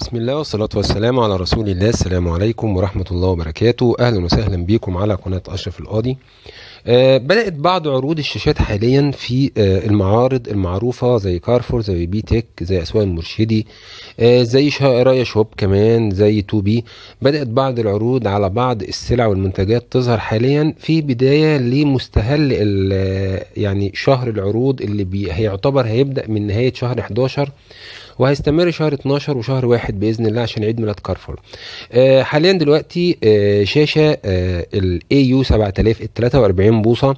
بسم الله والصلاة والسلام على رسول الله السلام عليكم ورحمة الله وبركاته أهلا وسهلا بكم على قناة أشرف القاضي آه، بدات بعض عروض الشاشات حاليا في آه، المعارض المعروفه زي كارفور زي بي تك زي اسواق المرشدي آه، زي رايا شوب كمان زي تو بي بدات بعض العروض على بعض السلع والمنتجات تظهر حاليا في بدايه لمستهل يعني شهر العروض اللي بي هيعتبر هيبدا من نهايه شهر 11 وهيستمر شهر 12 وشهر واحد باذن الله عشان عيد ميلاد كارفور حاليا دلوقتي شاشه الاي يو 7000 ال 43 بوصة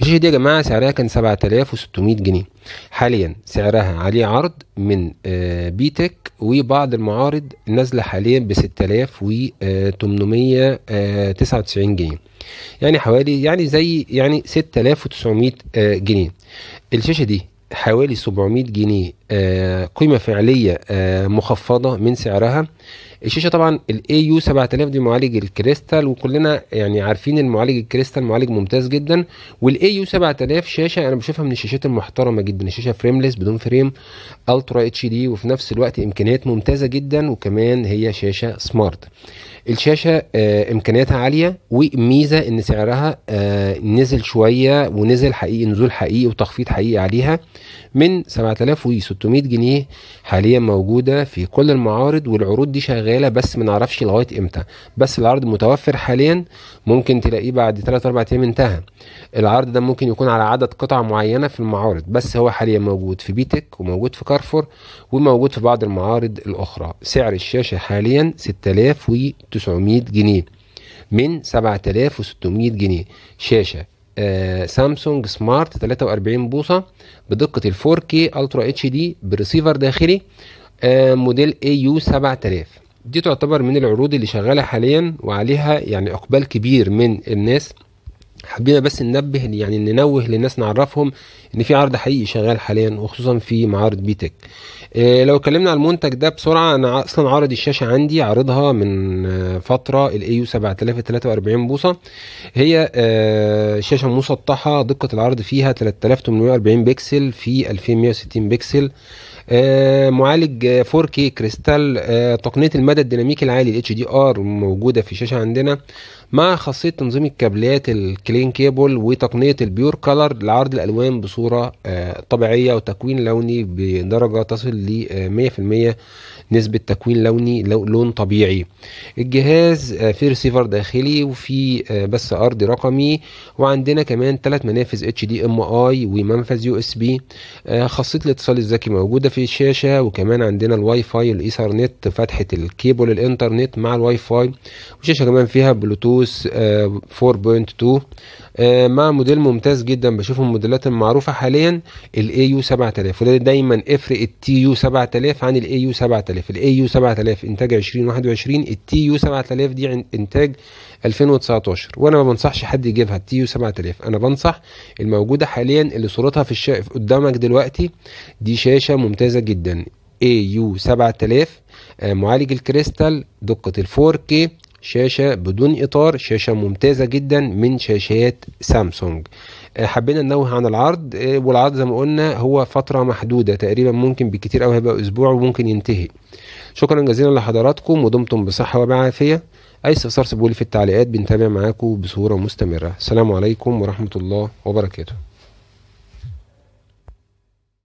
الشاشة دي يا جماعة سعرها كان 7600 جنيه حاليا سعرها عليه عرض من آه، بيتك وبعض المعارض نازلة حاليا ب 6899 آه، جنيه يعني حوالي يعني زي يعني 6900 آه، جنيه الشاشة دي حوالي 700 جنيه آه، قيمه فعليه آه، مخفضه من سعرها الشاشه طبعا الاي يو 7000 دي معالج الكريستال وكلنا يعني عارفين المعالج الكريستال معالج ممتاز جدا والاي يو 7000 شاشه انا بشوفها من الشاشات المحترمه جدا الشاشه فريمليس بدون فريم الترا اتش دي وفي نفس الوقت امكانيات ممتازه جدا وكمان هي شاشه سمارت الشاشه آه، امكانياتها عاليه وميزه ان سعرها نزل شويه ونزل حقيقي نزول حقيقي وتخفيض حقيقي عليها من 7600 600 جنيه حاليا موجوده في كل المعارض والعروض دي شغاله بس ما نعرفش لغايه امتى بس العرض متوفر حاليا ممكن تلاقيه بعد 3 4 ايام انتهى العرض ده ممكن يكون على عدد قطع معينه في المعارض بس هو حاليا موجود في بيتك وموجود في كارفور وموجود في بعض المعارض الاخرى سعر الشاشه حاليا 6900 جنيه من 7600 جنيه شاشه آه، سامسونج سمارت 43 بوصه بدقه ال 4K الترا اتش دي بريسيفر داخلي آه، موديل اي يو 7000 دي تعتبر من العروض اللي شغاله حاليا وعليها يعني اقبال كبير من الناس حبينا بس ننبه يعني ننوه للناس نعرفهم ان في عرض حقيقي شغال حاليا وخصوصا في معارض بيتك إيه لو اتكلمنا على المنتج ده بسرعه انا اصلا عرض الشاشه عندي عارضها من آه، فتره الاي يو 7043 بوصه هي آه شاشه مسطحه دقه العرض فيها 3840 بكسل في 2160 بكسل آه، معالج 4K آه، كريستال آه، تقنيه المدى الديناميكي العالي الاتش دي ار موجوده في الشاشه عندنا مع خاصيه تنظيم الكابلات الكلين كيبل وتقنيه البيور كلر لعرض الالوان بصوره طبيعيه وتكوين لوني بدرجه تصل ل 100% نسبه تكوين لوني لون طبيعي الجهاز آه، في ريسيفر داخلي وفي آه، بس ارضي رقمي وعندنا كمان ثلاث منافذ اتش دي ام اي ومنفذ يو اس بي خاصيه الاتصال الذكي موجوده في الشاشه وكمان عندنا الواي فاي الايثرنت فتحه الكيبل الانترنت مع الواي فاي وشاشه كمان فيها بلوتوث 4.2 آه، مع موديل ممتاز جدا بشوفه الموديلات المعروفه حاليا الاي يو 7000 وده دايما افرق التي يو 7000 عن الاي يو 7000 7000 الاي يو 7000 انتاج 2021 التي يو 7000 دي انتاج 2019 وانا ما بنصحش حد يجيبها التي يو 7000 انا بنصح الموجوده حاليا اللي صورتها في الشقف قدامك دلوقتي دي شاشه ممتازه جدا اي يو 7000 معالج الكريستال دقه 4 كي شاشه بدون اطار شاشه ممتازه جدا من شاشات سامسونج آه، حبينا ننوه عن العرض آه، والعرض زي ما قلنا هو فتره محدوده تقريبا ممكن بالكتير قوي هيبقى اسبوع وممكن ينتهي شكرا جزيلا لحضراتكم ودمتم بصحه وبعافيه اي استفسار سيبولي في التعليقات بنتابع معاكم بصوره مستمره السلام عليكم ورحمه الله وبركاته